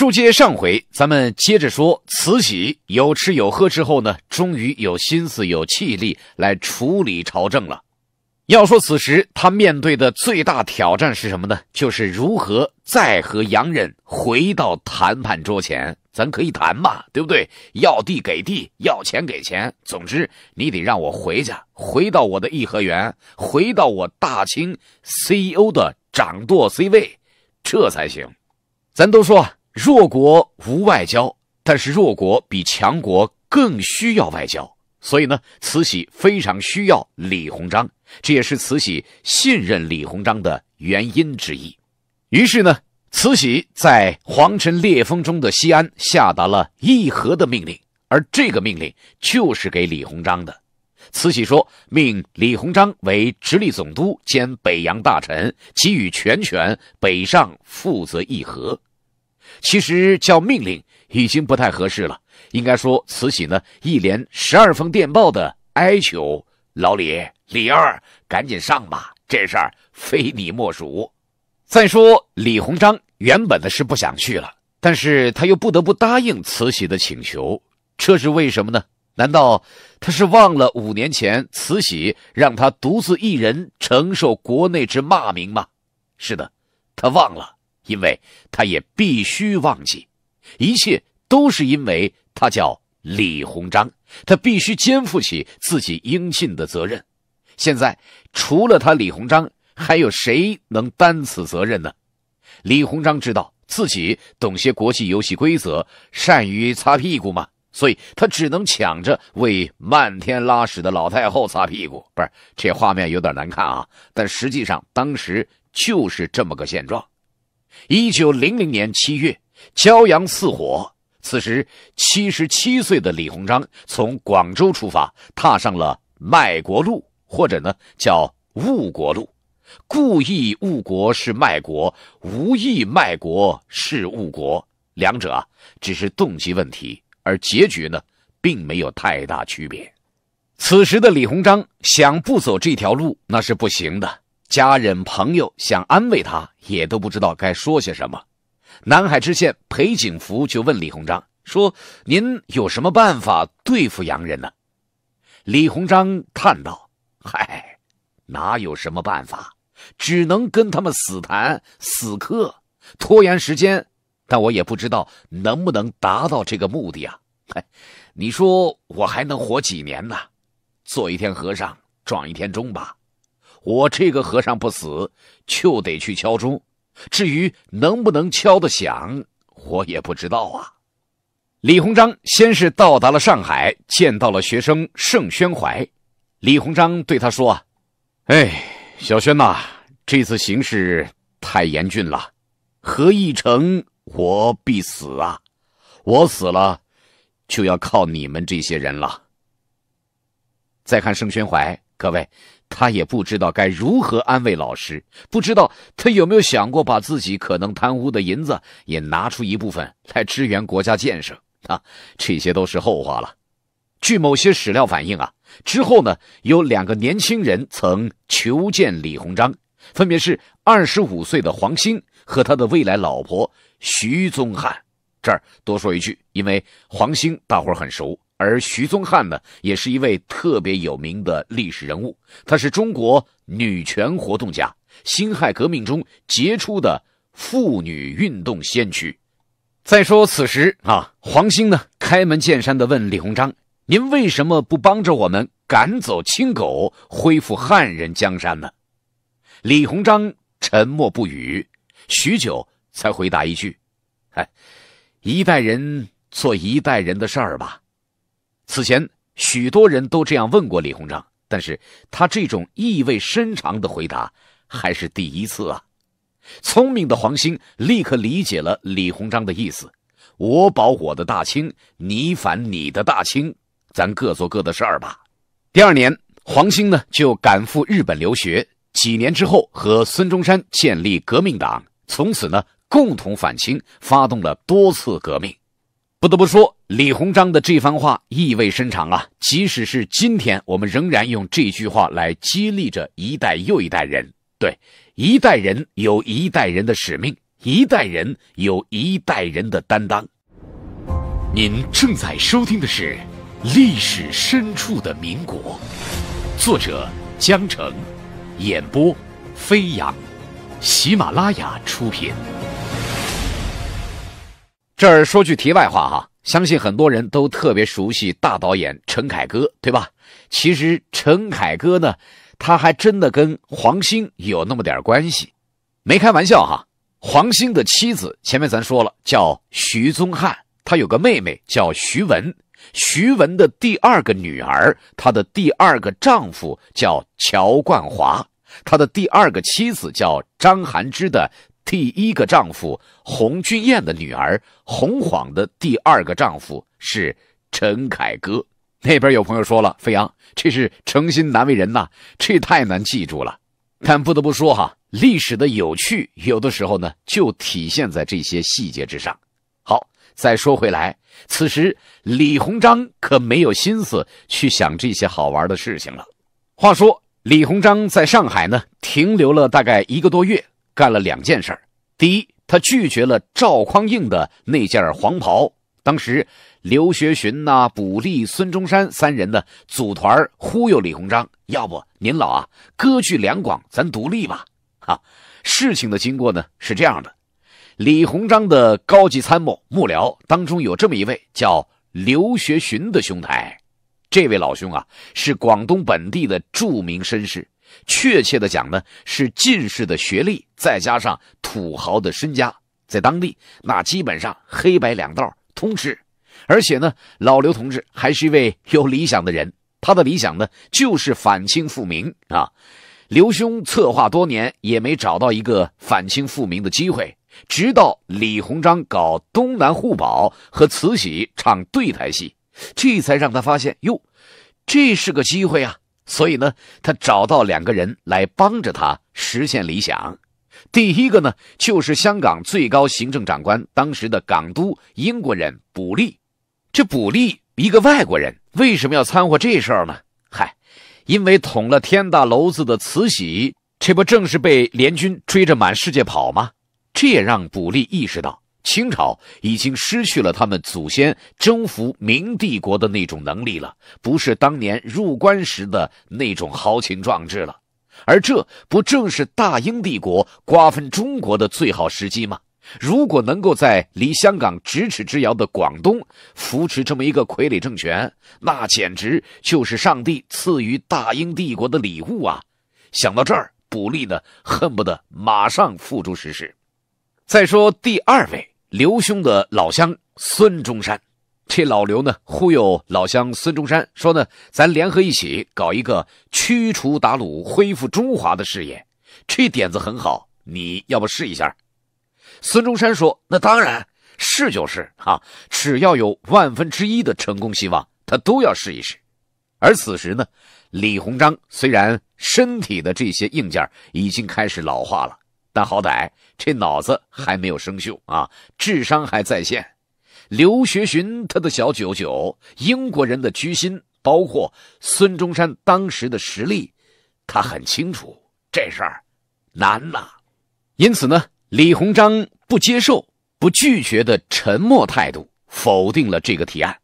书接上回，咱们接着说，慈禧有吃有喝之后呢，终于有心思有气力来处理朝政了。要说此时她面对的最大挑战是什么呢？就是如何再和洋人回到谈判桌前，咱可以谈嘛，对不对？要地给地，要钱给钱，总之你得让我回去，回到我的颐和园，回到我大清 CEO 的掌舵 C 位，这才行。咱都说。弱国无外交，但是弱国比强国更需要外交。所以呢，慈禧非常需要李鸿章，这也是慈禧信任李鸿章的原因之一。于是呢，慈禧在皇城烈风中的西安下达了议和的命令，而这个命令就是给李鸿章的。慈禧说：“命李鸿章为直隶总督兼北洋大臣，给予全权，北上负责议和。”其实叫命令已经不太合适了，应该说慈禧呢一连十二封电报的哀求老李李二赶紧上吧，这事儿非你莫属。再说李鸿章原本呢是不想去了，但是他又不得不答应慈禧的请求，这是为什么呢？难道他是忘了五年前慈禧让他独自一人承受国内之骂名吗？是的，他忘了。因为他也必须忘记，一切都是因为他叫李鸿章，他必须肩负起自己应尽的责任。现在除了他李鸿章，还有谁能担此责任呢？李鸿章知道自己懂些国际游戏规则，善于擦屁股嘛，所以他只能抢着为漫天拉屎的老太后擦屁股。不是，这画面有点难看啊，但实际上当时就是这么个现状。一九零零年七月，骄阳似火。此时，七十七岁的李鸿章从广州出发，踏上了卖国路，或者呢叫误国路。故意误国是卖国，无意卖国是误国。两者啊，只是动机问题，而结局呢，并没有太大区别。此时的李鸿章想不走这条路，那是不行的。家人朋友想安慰他，也都不知道该说些什么。南海知县裴景福就问李鸿章说：“您有什么办法对付洋人呢？”李鸿章叹道：“嗨，哪有什么办法，只能跟他们死谈死磕，拖延时间。但我也不知道能不能达到这个目的啊！嗨，你说我还能活几年呢？做一天和尚撞一天钟吧。”我这个和尚不死，就得去敲钟。至于能不能敲得响，我也不知道啊。李鸿章先是到达了上海，见到了学生盛宣怀。李鸿章对他说：“哎，小轩呐，这次形势太严峻了，何一成我必死啊！我死了，就要靠你们这些人了。”再看盛宣怀，各位。他也不知道该如何安慰老师，不知道他有没有想过把自己可能贪污的银子也拿出一部分来支援国家建设啊，这些都是后话了。据某些史料反映啊，之后呢有两个年轻人曾求见李鸿章，分别是二十五岁的黄兴和他的未来老婆徐宗汉。这儿多说一句，因为黄兴大伙儿很熟。而徐宗汉呢，也是一位特别有名的历史人物，她是中国女权活动家，辛亥革命中杰出的妇女运动先驱。再说此时啊，黄兴呢开门见山地问李鸿章：“您为什么不帮着我们赶走青狗，恢复汉人江山呢？”李鸿章沉默不语，许久才回答一句：“哎，一代人做一代人的事儿吧。”此前许多人都这样问过李鸿章，但是他这种意味深长的回答还是第一次啊。聪明的黄兴立刻理解了李鸿章的意思：我保我的大清，你反你的大清，咱各做各的事儿吧。第二年，黄兴呢就赶赴日本留学，几年之后和孙中山建立革命党，从此呢共同反清，发动了多次革命。不得不说，李鸿章的这番话意味深长啊！即使是今天，我们仍然用这句话来激励着一代又一代人。对，一代人有一代人的使命，一代人有一代人的担当。您正在收听的是《历史深处的民国》，作者江城，演播飞扬，喜马拉雅出品。这儿说句题外话哈，相信很多人都特别熟悉大导演陈凯歌，对吧？其实陈凯歌呢，他还真的跟黄兴有那么点关系，没开玩笑哈。黄兴的妻子前面咱说了叫徐宗汉，他有个妹妹叫徐文，徐文的第二个女儿，她的第二个丈夫叫乔冠华，她的第二个妻子叫张含之的。第一个丈夫洪俊彦的女儿洪晃的第二个丈夫是陈凯歌。那边有朋友说了，飞扬，这是诚心难为人呐，这太难记住了。但不得不说哈，历史的有趣，有的时候呢，就体现在这些细节之上。好，再说回来，此时李鸿章可没有心思去想这些好玩的事情了。话说，李鸿章在上海呢，停留了大概一个多月。干了两件事第一，他拒绝了赵匡胤的那件黄袍。当时，刘学询呐、卜立、孙中山三人呢，组团忽悠李鸿章：“要不您老啊，割据两广，咱独立吧？”啊，事情的经过呢是这样的：李鸿章的高级参谋幕僚当中有这么一位叫刘学询的兄台，这位老兄啊，是广东本地的著名绅士。确切的讲呢，是进士的学历，再加上土豪的身家，在当地那基本上黑白两道通吃。而且呢，老刘同志还是一位有理想的人，他的理想呢就是反清复明啊。刘兄策划多年也没找到一个反清复明的机会，直到李鸿章搞东南互保和慈禧唱对台戏，这才让他发现哟，这是个机会啊。所以呢，他找到两个人来帮着他实现理想。第一个呢，就是香港最高行政长官，当时的港督英国人卜利。这卜利一个外国人，为什么要掺和这事儿呢？嗨，因为捅了天大娄子的慈禧，这不正是被联军追着满世界跑吗？这也让卜利意识到。清朝已经失去了他们祖先征服明帝国的那种能力了，不是当年入关时的那种豪情壮志了，而这不正是大英帝国瓜分中国的最好时机吗？如果能够在离香港咫尺之遥的广东扶持这么一个傀儡政权，那简直就是上帝赐予大英帝国的礼物啊！想到这儿，卜立呢恨不得马上付诸实施。再说第二位。刘兄的老乡孙中山，这老刘呢忽悠老乡孙中山说呢，咱联合一起搞一个驱除鞑虏、恢复中华的事业，这点子很好，你要不试一下？孙中山说：“那当然试就是哈，只要有万分之一的成功希望，他都要试一试。”而此时呢，李鸿章虽然身体的这些硬件已经开始老化了。但好歹这脑子还没有生锈啊，智商还在线。刘学寻他的小九九，英国人的居心，包括孙中山当时的实力，他很清楚这事儿难呐。因此呢，李鸿章不接受、不拒绝的沉默态度，否定了这个提案。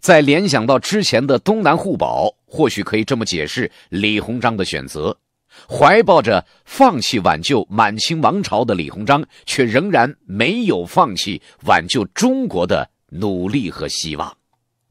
再联想到之前的东南互保，或许可以这么解释李鸿章的选择。怀抱着放弃挽救满清王朝的李鸿章，却仍然没有放弃挽救中国的努力和希望。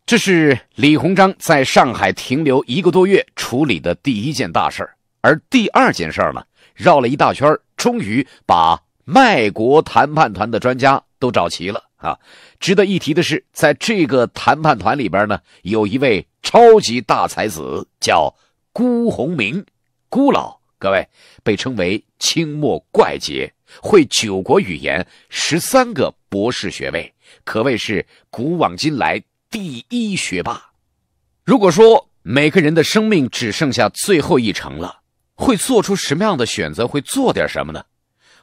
这是李鸿章在上海停留一个多月处理的第一件大事而第二件事呢，绕了一大圈终于把卖国谈判团的专家都找齐了啊！值得一提的是，在这个谈判团里边呢，有一位超级大才子，叫辜鸿铭。孤老，各位被称为清末怪杰，会九国语言，十三个博士学位，可谓是古往今来第一学霸。如果说每个人的生命只剩下最后一程了，会做出什么样的选择？会做点什么呢？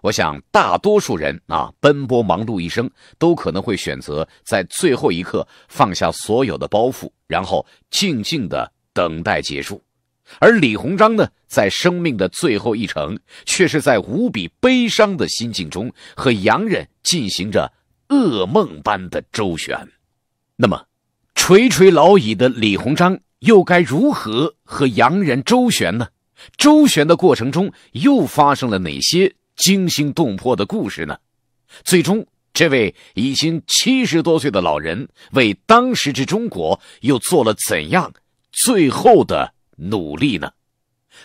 我想，大多数人啊，奔波忙碌一生，都可能会选择在最后一刻放下所有的包袱，然后静静的等待结束。而李鸿章呢，在生命的最后一程，却是在无比悲伤的心境中和洋人进行着噩梦般的周旋。那么，垂垂老矣的李鸿章又该如何和洋人周旋呢？周旋的过程中又发生了哪些惊心动魄的故事呢？最终，这位已经七十多岁的老人为当时之中国又做了怎样最后的？努力呢，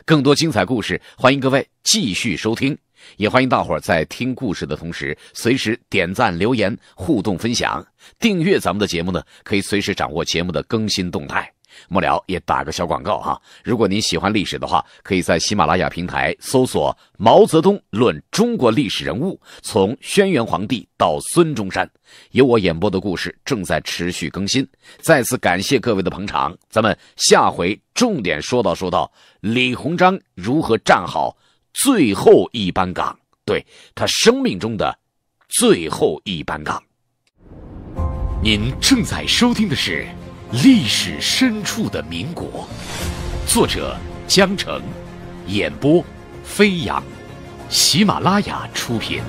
更多精彩故事，欢迎各位继续收听，也欢迎大伙儿在听故事的同时，随时点赞、留言、互动、分享、订阅咱们的节目呢，可以随时掌握节目的更新动态。末了也打个小广告哈，如果您喜欢历史的话，可以在喜马拉雅平台搜索《毛泽东论中国历史人物》，从轩辕皇帝到孙中山，由我演播的故事正在持续更新。再次感谢各位的捧场，咱们下回重点说到说到李鸿章如何站好最后一班岗，对他生命中的最后一班岗。您正在收听的是。历史深处的民国，作者江城，演播飞扬，喜马拉雅出品。